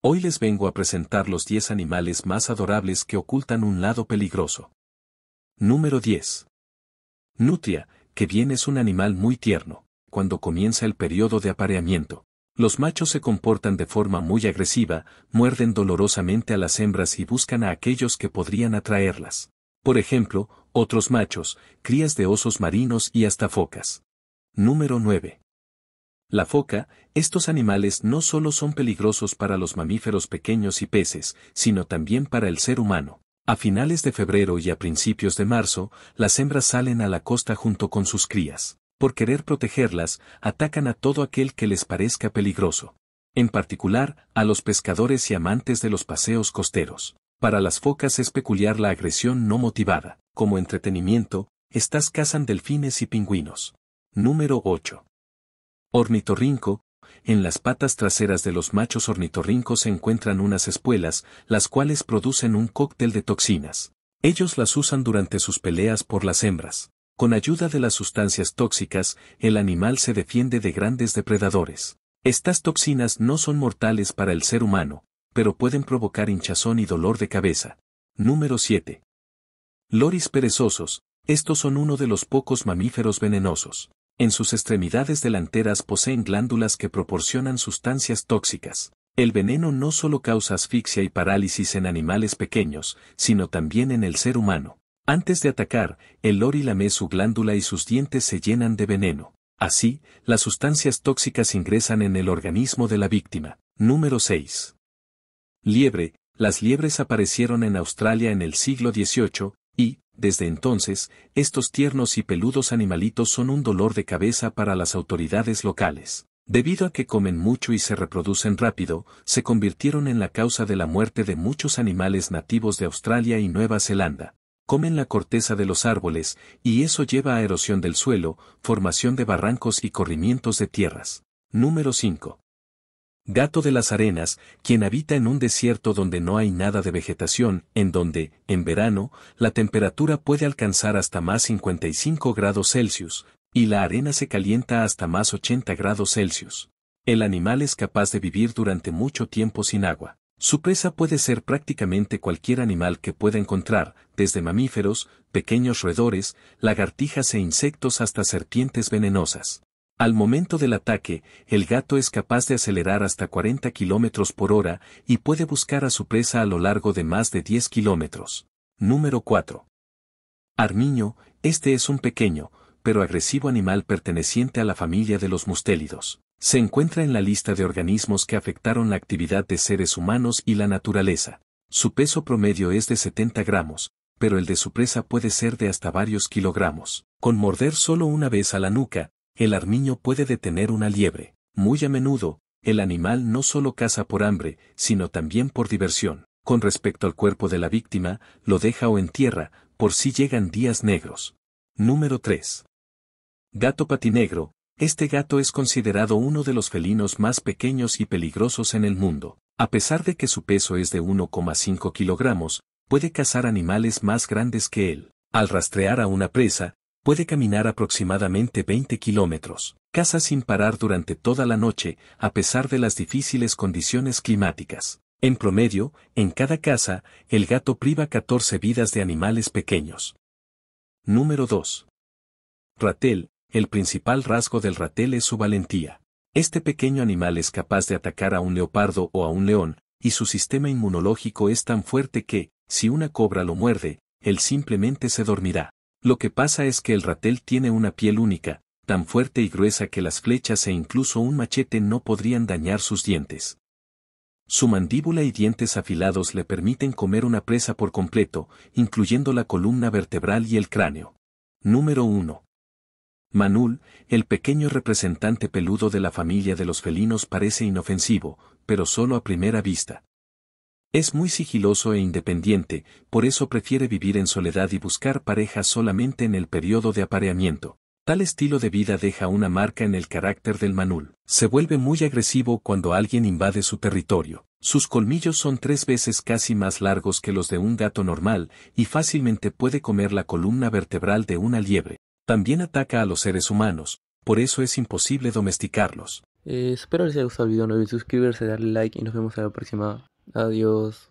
Hoy les vengo a presentar los 10 animales más adorables que ocultan un lado peligroso. Número 10. Nutria, que bien es un animal muy tierno, cuando comienza el periodo de apareamiento. Los machos se comportan de forma muy agresiva, muerden dolorosamente a las hembras y buscan a aquellos que podrían atraerlas. Por ejemplo, otros machos, crías de osos marinos y hasta focas. Número 9 la foca, estos animales no solo son peligrosos para los mamíferos pequeños y peces, sino también para el ser humano. A finales de febrero y a principios de marzo, las hembras salen a la costa junto con sus crías. Por querer protegerlas, atacan a todo aquel que les parezca peligroso. En particular, a los pescadores y amantes de los paseos costeros. Para las focas es peculiar la agresión no motivada. Como entretenimiento, estas cazan delfines y pingüinos. Número 8. Ornitorrinco, en las patas traseras de los machos ornitorrincos se encuentran unas espuelas, las cuales producen un cóctel de toxinas. Ellos las usan durante sus peleas por las hembras. Con ayuda de las sustancias tóxicas, el animal se defiende de grandes depredadores. Estas toxinas no son mortales para el ser humano, pero pueden provocar hinchazón y dolor de cabeza. Número 7. Loris perezosos, estos son uno de los pocos mamíferos venenosos. En sus extremidades delanteras poseen glándulas que proporcionan sustancias tóxicas. El veneno no solo causa asfixia y parálisis en animales pequeños, sino también en el ser humano. Antes de atacar, el lori lame su glándula y sus dientes se llenan de veneno. Así, las sustancias tóxicas ingresan en el organismo de la víctima. Número 6. Liebre. Las liebres aparecieron en Australia en el siglo XVIII, y, desde entonces, estos tiernos y peludos animalitos son un dolor de cabeza para las autoridades locales. Debido a que comen mucho y se reproducen rápido, se convirtieron en la causa de la muerte de muchos animales nativos de Australia y Nueva Zelanda. Comen la corteza de los árboles, y eso lleva a erosión del suelo, formación de barrancos y corrimientos de tierras. Número 5 gato de las arenas, quien habita en un desierto donde no hay nada de vegetación, en donde, en verano, la temperatura puede alcanzar hasta más 55 grados Celsius, y la arena se calienta hasta más 80 grados Celsius. El animal es capaz de vivir durante mucho tiempo sin agua. Su presa puede ser prácticamente cualquier animal que pueda encontrar, desde mamíferos, pequeños roedores, lagartijas e insectos hasta serpientes venenosas. Al momento del ataque, el gato es capaz de acelerar hasta 40 km por hora y puede buscar a su presa a lo largo de más de 10 kilómetros. Número 4. Armiño, este es un pequeño, pero agresivo animal perteneciente a la familia de los mustélidos. Se encuentra en la lista de organismos que afectaron la actividad de seres humanos y la naturaleza. Su peso promedio es de 70 gramos, pero el de su presa puede ser de hasta varios kilogramos. Con morder solo una vez a la nuca, el armiño puede detener una liebre. Muy a menudo, el animal no solo caza por hambre, sino también por diversión. Con respecto al cuerpo de la víctima, lo deja o entierra, por si llegan días negros. Número 3. Gato patinegro. Este gato es considerado uno de los felinos más pequeños y peligrosos en el mundo. A pesar de que su peso es de 1,5 kilogramos, puede cazar animales más grandes que él. Al rastrear a una presa, puede caminar aproximadamente 20 kilómetros, caza sin parar durante toda la noche, a pesar de las difíciles condiciones climáticas. En promedio, en cada casa, el gato priva 14 vidas de animales pequeños. Número 2. Ratel, el principal rasgo del ratel es su valentía. Este pequeño animal es capaz de atacar a un leopardo o a un león, y su sistema inmunológico es tan fuerte que, si una cobra lo muerde, él simplemente se dormirá. Lo que pasa es que el ratel tiene una piel única, tan fuerte y gruesa que las flechas e incluso un machete no podrían dañar sus dientes. Su mandíbula y dientes afilados le permiten comer una presa por completo, incluyendo la columna vertebral y el cráneo. Número 1. Manul, el pequeño representante peludo de la familia de los felinos parece inofensivo, pero solo a primera vista. Es muy sigiloso e independiente, por eso prefiere vivir en soledad y buscar pareja solamente en el periodo de apareamiento. Tal estilo de vida deja una marca en el carácter del manul. Se vuelve muy agresivo cuando alguien invade su territorio. Sus colmillos son tres veces casi más largos que los de un gato normal y fácilmente puede comer la columna vertebral de una liebre. También ataca a los seres humanos, por eso es imposible domesticarlos. Eh, espero les haya gustado el video, no olviden suscribirse, darle like y nos vemos en la próxima. Adiós.